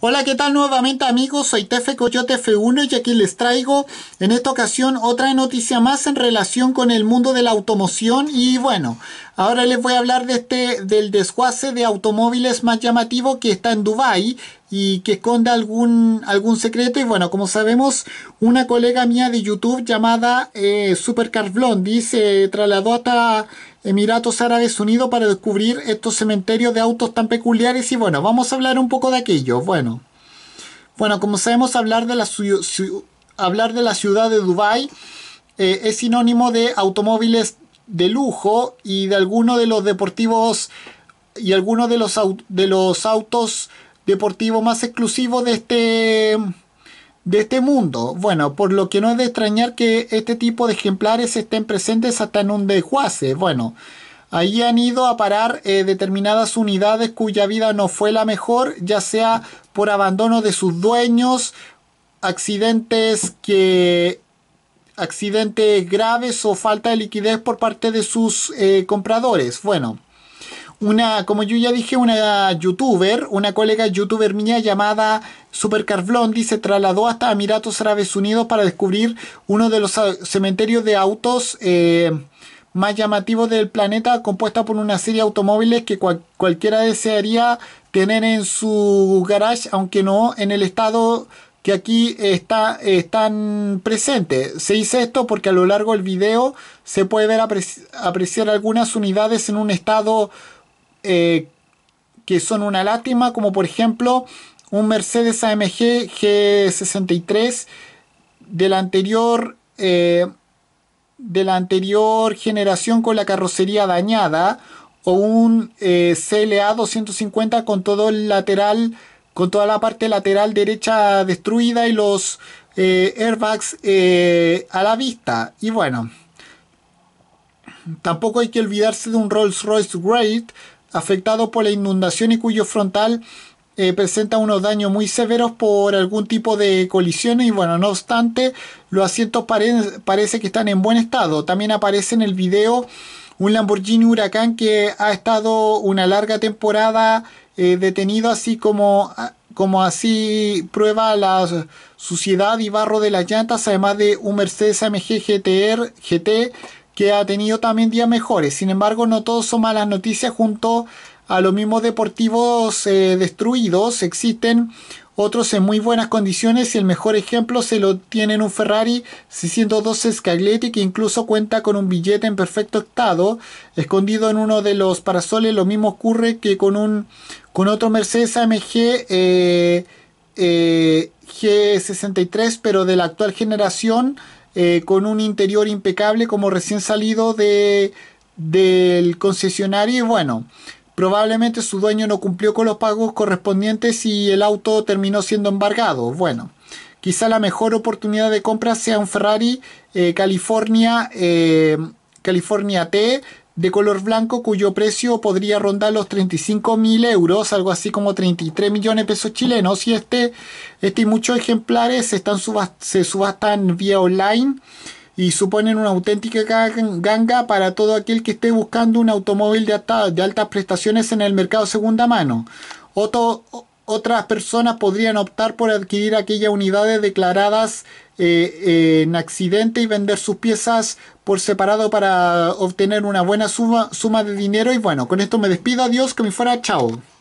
Hola, ¿qué tal nuevamente amigos? Soy Tefe Coyote F1 y aquí les traigo en esta ocasión otra noticia más en relación con el mundo de la automoción y bueno, ahora les voy a hablar de este, del desguace de automóviles más llamativo que está en Dubai y que esconda algún, algún secreto. Y bueno, como sabemos, una colega mía de YouTube llamada eh, Supercar Blondie se trasladó hasta Emiratos Árabes Unidos para descubrir estos cementerios de autos tan peculiares. Y bueno, vamos a hablar un poco de aquello. Bueno, bueno como sabemos, hablar de la, hablar de la ciudad de Dubai eh, es sinónimo de automóviles de lujo y de algunos de los deportivos y algunos de los, de los autos deportivo más exclusivo de este de este mundo. Bueno, por lo que no es de extrañar que este tipo de ejemplares estén presentes hasta en un desguace. Bueno, ahí han ido a parar eh, determinadas unidades cuya vida no fue la mejor, ya sea por abandono de sus dueños, accidentes que accidentes graves o falta de liquidez por parte de sus eh, compradores. Bueno, una, como yo ya dije, una youtuber, una colega youtuber mía llamada Supercar Blondie se trasladó hasta Emiratos Árabes Unidos para descubrir uno de los eh, cementerios de autos eh, más llamativos del planeta, compuesta por una serie de automóviles que cualquiera desearía tener en su garage, aunque no en el estado que aquí está, están presentes. Se dice esto porque a lo largo del video se puede ver apreciar algunas unidades en un estado eh, que son una lástima, como por ejemplo un Mercedes AMG G63 de la anterior eh, de la anterior generación con la carrocería dañada o un eh, CLA 250 con todo el lateral con toda la parte lateral derecha destruida y los airbags a la vista y bueno tampoco hay que olvidarse de un Rolls Royce Great afectado por la inundación y cuyo frontal eh, presenta unos daños muy severos por algún tipo de colisiones y bueno, no obstante, los asientos parece que están en buen estado. También aparece en el video un Lamborghini Huracán que ha estado una larga temporada eh, detenido así como como así prueba la suciedad y barro de las llantas, además de un Mercedes AMG GTR, GT que ha tenido también días mejores. Sin embargo, no todos son malas noticias. Junto a los mismos deportivos eh, destruidos, existen otros en muy buenas condiciones y el mejor ejemplo se lo tiene en un Ferrari 612 Scaglietti que incluso cuenta con un billete en perfecto estado escondido en uno de los parasoles lo mismo ocurre que con un con otro Mercedes AMG eh, eh, G63 pero de la actual generación eh, con un interior impecable como recién salido de, del concesionario y bueno, probablemente su dueño no cumplió con los pagos correspondientes y el auto terminó siendo embargado. Bueno, quizá la mejor oportunidad de compra sea un Ferrari eh, California, eh, California T de color blanco cuyo precio podría rondar los 35 mil euros, algo así como 33 millones de pesos chilenos. Y este, este y muchos ejemplares están se subastan vía online y suponen una auténtica ganga para todo aquel que esté buscando un automóvil de, de altas prestaciones en el mercado segunda mano. Otro, otras personas podrían optar por adquirir aquellas unidades declaradas eh, eh, en accidente y vender sus piezas por separado para obtener una buena suma, suma de dinero. Y bueno, con esto me despido. Adiós, que me fuera. Chao.